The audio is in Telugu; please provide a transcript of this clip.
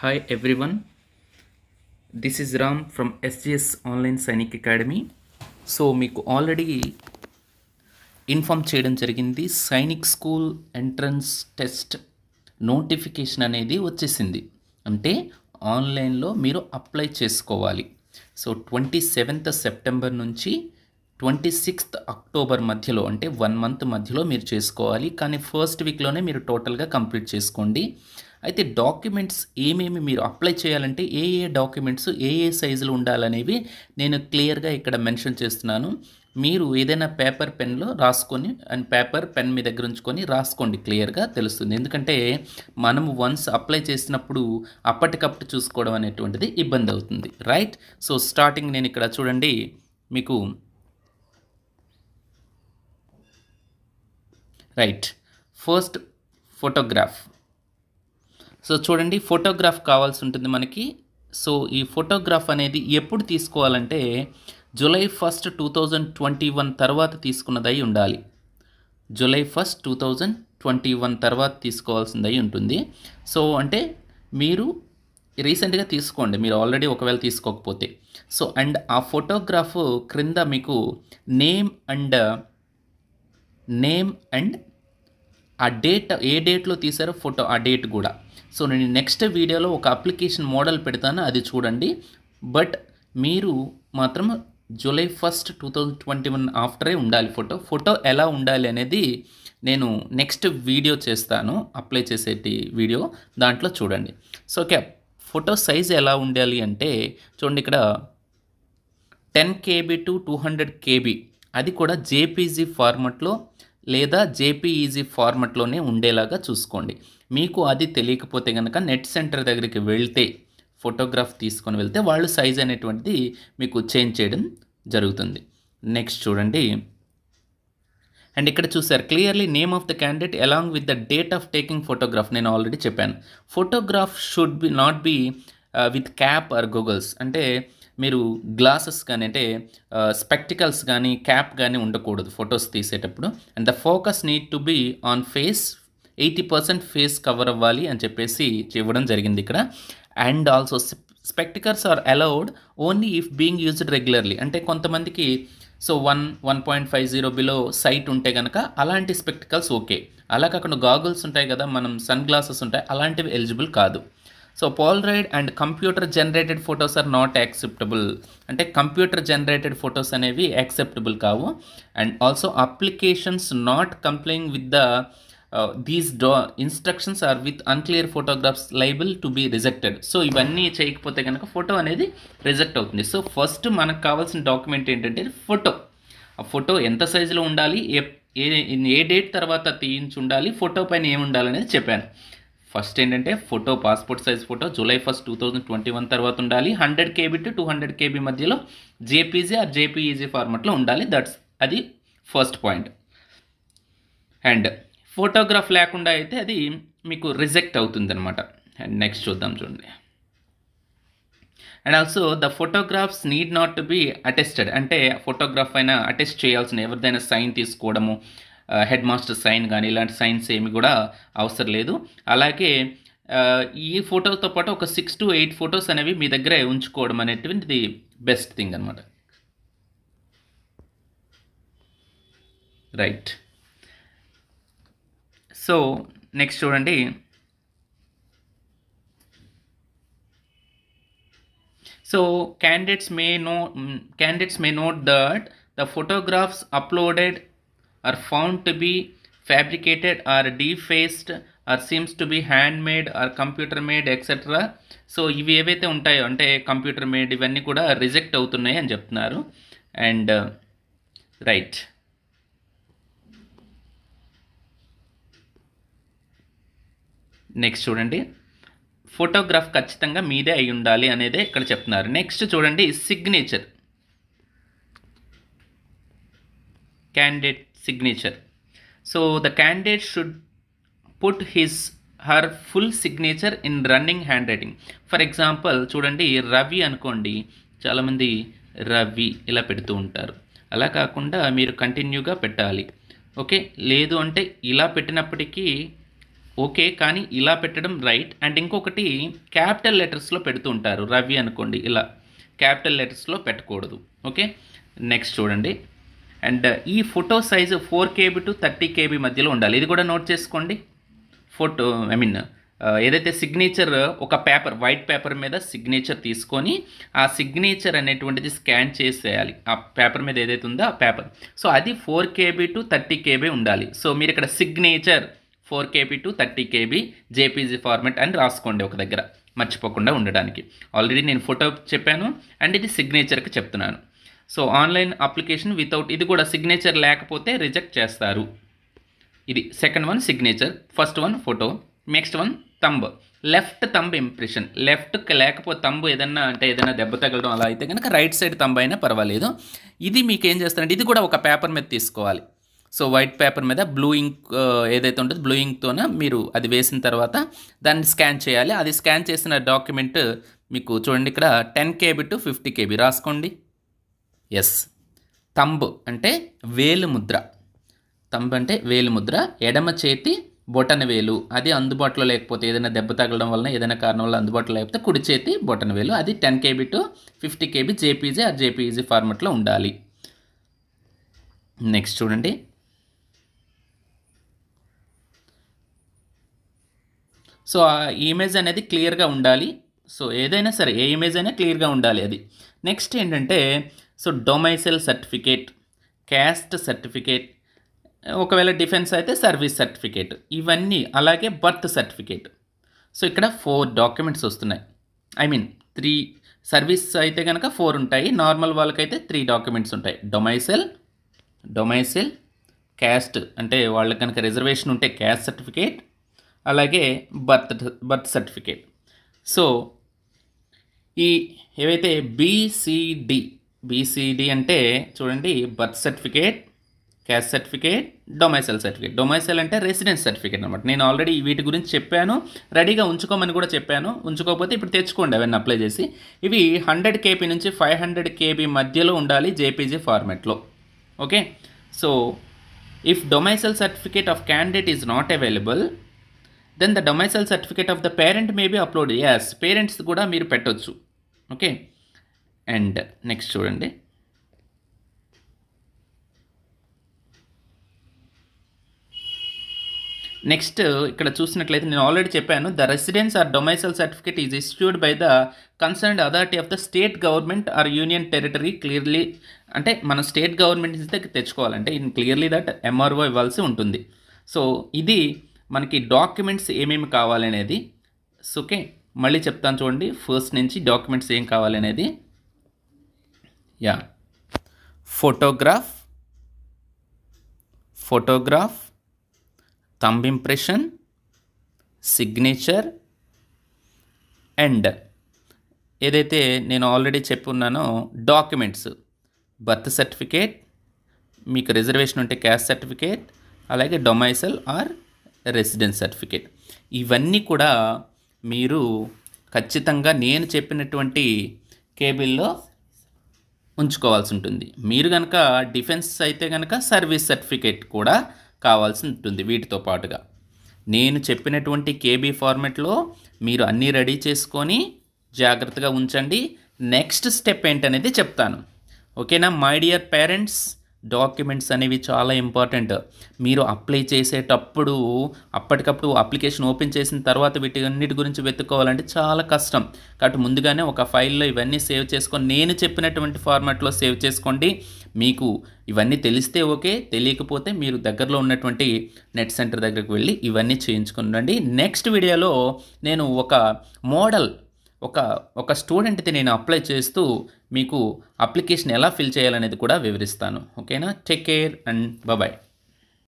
hi everyone, this is Ram from SGS online Sainik academy so మీకు ఆల్రెడీ ఇన్ఫామ్ చేయడం జరిగింది Sainik school entrance test notification అనేది వచ్చేసింది అంటే ఆన్లైన్లో మీరు అప్లై చేసుకోవాలి సో ట్వంటీ సెవెంత్ సెప్టెంబర్ నుంచి ట్వంటీ సిక్స్త్ అక్టోబర్ మధ్యలో అంటే వన్ మంత్ మధ్యలో మీరు చేసుకోవాలి కానీ ఫస్ట్ వీక్లోనే మీరు టోటల్గా కంప్లీట్ చేసుకోండి అయితే డాక్యుమెంట్స్ ఏమేమి మీరు అప్లై చేయాలంటే ఏ ఏ డాక్యుమెంట్స్ ఏ ఏ సైజులు ఉండాలనేవి నేను క్లియర్గా ఇక్కడ మెన్షన్ చేస్తున్నాను మీరు ఏదైనా పేపర్ పెన్లో రాసుకొని అండ్ పేపర్ పెన్ మీ దగ్గర ఉంచుకొని రాసుకోండి క్లియర్గా తెలుస్తుంది ఎందుకంటే మనం వన్స్ అప్లై చేసినప్పుడు అప్పటికప్పుడు చూసుకోవడం అనేటువంటిది ఇబ్బంది అవుతుంది రైట్ సో స్టార్టింగ్ నేను ఇక్కడ చూడండి మీకు రైట్ ఫస్ట్ ఫోటోగ్రాఫ్ సో చూడండి ఫోటోగ్రాఫ్ కావాల్సి ఉంటుంది మనకి సో ఈ ఫోటోగ్రాఫ్ అనేది ఎప్పుడు తీసుకోవాలంటే July first two thousand twenty one తర్వాత తీసుకున్నదై ఉండాలి July first two thousand twenty one తర్వాత తీసుకోవాల్సిందై ఉంటుంది సో అంటే మీరు రీసెంట్గా తీసుకోండి మీరు ఆల్రెడీ ఒకవేళ తీసుకోకపోతే సో అండ్ ఆ ఫోటోగ్రాఫ్ క్రింద మీకు నేమ్ అండ్ నేమ్ అండ్ ఆ డేట్ ఏ డేట్లో తీసారో ఫోటో ఆ డేట్ కూడా సో నేను నెక్స్ట్ వీడియోలో ఒక అప్లికేషన్ మోడల్ పెడతాను అది చూడండి బట్ మీరు మాత్రం July first two thousand twenty one ఆఫ్టరే ఉండాలి ఫోటో ఫోటో ఎలా ఉండాలి అనేది నేను నెక్స్ట్ వీడియో చేస్తాను అప్లై చేసేటి వీడియో దాంట్లో చూడండి సో ఓకే ఫోటో సైజ్ ఎలా ఉండాలి అంటే చూడండి ఇక్కడ ten KB to two hundred KB అది కూడా జేపీజీ ఫార్మట్లో లేదా జేపీఈజీ ఫార్మట్లోనే ఉండేలాగా చూసుకోండి మీకు అది తెలియకపోతే కనుక నెట్ సెంటర్ దగ్గరికి వెళ్తే ఫోటోగ్రాఫ్ తీసుకొని వెళ్తే వాళ్ళు సైజ్ అనేటువంటిది మీకు చేంజ్ చేయడం జరుగుతుంది నెక్స్ట్ చూడండి అండ్ ఇక్కడ చూసారు clearly name of the candidate along with the date of taking photograph నేను ఆల్రెడీ చెప్పాను photograph should be not be with cap or goggles అంటే మీరు గ్లాసెస్ కానీ అంటే స్పెక్టికల్స్ కానీ క్యాప్ కానీ ఉండకూడదు ఫొటోస్ తీసేటప్పుడు and the focus need to be on face eighty percent face cover అవ్వాలి అని చెప్పేసి ఇవ్వడం జరిగింది ఇక్కడ and also spectacles are allowed only if being used regularly అంటే కొంతమందికి so one one point five zero below sight ఉంటే కనుక అలాంటి స్పెక్టికల్స్ ఓకే అలా కాకుండా గాగుల్స్ ఉంటాయి కదా మనం సన్ గ్లాసెస్ ఉంటాయి అలాంటివి ఎలిజిబుల్ కాదు so polaroid and computer generated photos are not acceptable అంటే కంప్యూటర్ జనరేటెడ్ ఫొటోస్ అనేవి యాక్సెప్టబుల్ కావు and also applications not complying with the these the instructions or with unclear photographs liable to be rejected so ఇవన్నీ చేయకపోతే కనుక ఫోటో అనేది రిజెక్ట్ అవుతుంది సో ఫస్ట్ మనకు కావాల్సిన డాక్యుమెంట్ ఏంటంటే ఫోటో ఆ ఫోటో ఎంత సైజులో ఉండాలి ఏ ఏ డేట్ తర్వాత తీయించి ఉండాలి ఫోటో పైన ఏమి ఉండాలనేది చెప్పాను ఫస్ట్ ఏంటంటే photo passport size photo July first two thousand twenty one తర్వాత ఉండాలి hundred KB to two hundred KB మధ్యలో జేపీజీ ఆర్ జేపీఈజీ ఫార్మాట్లో ఉండాలి దట్స్ అది ఫస్ట్ పాయింట్ అండ్ ఫోటోగ్రాఫ్ లేకుండా అయితే అది మీకు రిజెక్ట్ అవుతుంది అనమాట అండ్ నెక్స్ట్ చూద్దాం చూడండి and also the photographs need not to be attested అంటే ఫోటోగ్రాఫ్ అయినా అటెస్ట్ చేయాల్సిన ఎవరిదైనా సైన్ తీసుకోవడము హెడ్ మాస్టర్ సైన్ కానీ ఇలాంటి సైన్స్ ఏమి కూడా అవసరం లేదు అలాగే ఈ ఫోటోతో పాటు ఒక సిక్స్ టు ఎయిట్ ఫొటోస్ అనేవి మీ దగ్గర ఉంచుకోవడం అనేటువంటిది బెస్ట్ థింగ్ అనమాట రైట్ సో నెక్స్ట్ చూడండి so candidates may know candidates may note that the photographs uploaded are found to be fabricated or defaced or seems to be hand made or computer made etcetera so ఇవి ఏవైతే ఉంటాయో అంటే కంప్యూటర్ మేడ్ ఇవన్నీ కూడా రిజెక్ట్ అవుతున్నాయి అని చెప్తున్నారు అండ్ రైట్ నెక్స్ట్ చూడండి ఫోటోగ్రాఫ్ ఖచ్చితంగా మీదే అయి ఉండాలి అనేదే ఇక్కడ చెప్తున్నారు నెక్స్ట్ చూడండి signature candidate signature so the candidate should put his her full signature in running hand writing for example చూడండి రవి అనుకోండి చాలామంది రవి ఇలా పెడుతూ ఉంటారు అలా కాకుండా మీరు కంటిన్యూగా పెట్టాలి ఓకే లేదు అంటే ఇలా పెట్టినప్పటికీ ఓకే కానీ ఇలా పెట్టడం రైట్ అండ్ ఇంకొకటి క్యాపిటల్ లెటర్స్లో పెడుతూ ఉంటారు రవి అనుకోండి ఇలా క్యాపిటల్ లెటర్స్లో పెట్టకూడదు ఓకే నెక్స్ట్ చూడండి అండ్ ఈ photo size four KB to thirty KB మధ్యలో ఉండాలి ఇది కూడా నోట్ చేసుకోండి ఫోటో ఐ మీన్ ఏదైతే సిగ్నేచర్ ఒక పేపర్ వైట్ పేపర్ మీద సిగ్నేచర్ తీసుకొని ఆ సిగ్నేచర్ అనేటువంటిది స్కాన్ చేసేయాలి ఆ పేపర్ మీద ఏదైతే ఉందో ఆ పేపర్ సో అది four KB to thirty KB ఉండాలి సో మీరు ఇక్కడ signature four KB to thirty KB JPG format అని రాసుకోండి ఒక దగ్గర మర్చిపోకుండా ఉండడానికి ఆల్రెడీ నేను ఫోటో చెప్పాను అండ్ ఇది సిగ్నేచర్కి చెప్తున్నాను సో ఆన్లైన్ అప్లికేషన్ వితౌట్ ఇది కూడా సిగ్నేచర్ లేకపోతే రిజెక్ట్ చేస్తారు ఇది second one signature first one photo next one thumb left thumb impression left లేకపోతే తంబు ఏదన్నా అంటే ఏదైనా దెబ్బ తగలడం అలా అయితే కనుక రైట్ సైడ్ తంబ అయినా పర్వాలేదు ఇది మీకు ఏం చేస్తారంటే ఇది కూడా ఒక పేపర్ మీద తీసుకోవాలి సో వైట్ పేపర్ మీద బ్లూ ఇంక్ ఏదైతే ఉంటుందో బ్లూ ఇంక్తోన మీరు అది వేసిన తర్వాత దాన్ని స్కాన్ చేయాలి అది స్కాన్ చేసిన డాక్యుమెంట్ మీకు చూడండి ఇక్కడ ten KB to fifty KB రాసుకోండి ఎస్ తంబ్ అంటే వేలు ముద్ర తంబ్ అంటే వేలు ముద్ర ఎడమ చేతి బొటన వేలు అది అందుబాటులో లేకపోతే ఏదైనా దెబ్బ తగలడం వలన ఏదైనా కారణం వల్ల అందుబాటులో లేకపోతే కుడి చేతి బొటన వేలు అది ten KB to fifty KB JPG ఆ జేపీజీ ఫార్మాట్లో ఉండాలి నెక్స్ట్ చూడండి సో ఆ ఇమేజ్ అనేది క్లియర్గా ఉండాలి సో ఏదైనా సరే ఏ ఇమేజ్ అయినా క్లియర్గా ఉండాలి అది నెక్స్ట్ ఏంటంటే so domicile certificate caste certificate ఒకవేళ డిఫెన్స్ అయితే సర్వీస్ సర్టిఫికేట్ ఇవన్నీ అలాగే బర్త్ సర్టిఫికేట్ సో ఇక్కడ ఫోర్ డాక్యుమెంట్స్ వస్తున్నాయి ఐ మీన్ త్రీ సర్వీస్ అయితే కనుక ఫోర్ ఉంటాయి నార్మల్ వాళ్ళకైతే త్రీ డాక్యుమెంట్స్ ఉంటాయి డొమైసెల్ డొమైసెల్ క్యాస్ట్ అంటే వాళ్ళకి కనుక రిజర్వేషన్ ఉంటే క్యాస్ట్ సర్టిఫికేట్ అలాగే బర్త్ బర్త్ సర్టిఫికేట్ సో ఈ ఏవైతే బీసీడి బీసీడీ అంటే చూడండి birth certificate caste certificate domicile certificate domicile అంటే రెసిడెన్స్ సర్టిఫికేట్ అనమాట నేను ఆల్రెడీ వీటి గురించి చెప్పాను రెడీగా ఉంచుకోమని కూడా చెప్పాను ఉంచుకోకపోతే ఇప్పుడు తెచ్చుకోండి అవన్నీ అప్లై చేసి ఇవి హండ్రెడ్ కేపీ నుంచి ఫైవ్ హండ్రెడ్ కేబీ మధ్యలో ఉండాలి జేపీజీ ఫార్మెట్లో okay so if domicile certificate of candidate is not available then the domicile certificate of the parent may upload as parents కూడా మీరు పెట్టొచ్చు ఓకే అండ్ నెక్స్ట్ చూడండి నెక్స్ట్ ఇక్కడ చూసినట్లయితే నేను ఆల్రెడీ చెప్పాను the residence or domicile certificate is issued by the concerned authority of the state government or union territory clearly అంటే మన స్టేట్ గవర్నమెంట్ నుంచి తెచ్చుకోవాలంటే ఇన్ క్లియర్లీ దట్ ఎంఆర్ఓ ఇవ్వాల్సి ఉంటుంది సో ఇది మనకి డాక్యుమెంట్స్ ఏమేమి కావాలనేది సోకే మళ్ళీ చెప్తాను చూడండి ఫస్ట్ నుంచి డాక్యుమెంట్స్ ఏం కావాలనేది yeah photograph photograph thumb impression signature and ఏదైతే నేను ఆల్రెడీ చెప్పున్నానో డాక్యుమెంట్స్ బర్త్ సర్టిఫికేట్ మీకు రిజర్వేషన్ ఉంటే క్యాస్ట్ సర్టిఫికేట్ అలాగే డొమైసల్ ఆర్ రెసిడెన్స్ సర్టిఫికేట్ ఇవన్నీ కూడా మీరు ఖచ్చితంగా నేను చెప్పినటువంటి కేబుల్లో ఉంచుకోవాల్సి ఉంటుంది మీరు కనుక డిఫెన్స్ అయితే కనుక సర్వీస్ సర్టిఫికేట్ కూడా కావాల్సి ఉంటుంది వీటితో పాటుగా నేను చెప్పినటువంటి కేబీ ఫార్మెట్లో మీరు అన్నీ రెడీ చేసుకొని జాగ్రత్తగా ఉంచండి నెక్స్ట్ స్టెప్ ఏంటనేది చెప్తాను ఓకేనా మై డియర్ పేరెంట్స్ డాక్యుమెంట్స్ అనేవి చాలా ఇంపార్టెంట్ మీరు అప్లై చేసేటప్పుడు అప్పటికప్పుడు అప్లికేషన్ ఓపెన్ చేసిన తర్వాత వీటి అన్నిటి గురించి వెతుక్కోవాలంటే చాలా కష్టం కాబట్టి ముందుగానే ఒక ఫైల్లో ఇవన్నీ సేవ్ చేసుకొని నేను చెప్పినటువంటి ఫార్మాట్లో సేవ్ చేసుకోండి మీకు ఇవన్నీ తెలిస్తే ఓకే తెలియకపోతే మీరు దగ్గరలో ఉన్నటువంటి నెట్ సెంటర్ దగ్గరికి వెళ్ళి ఇవన్నీ రండి నెక్స్ట్ వీడియోలో నేను ఒక మోడల్ ఒక ఒక స్టూడెంట్ది నేను అప్లై చేస్తూ మీకు అప్లికేషన్ ఎలా ఫిల్ చేయాలనేది కూడా వివరిస్తాను ఓకేనా టేక్ కేర్ అండ్ బాయ్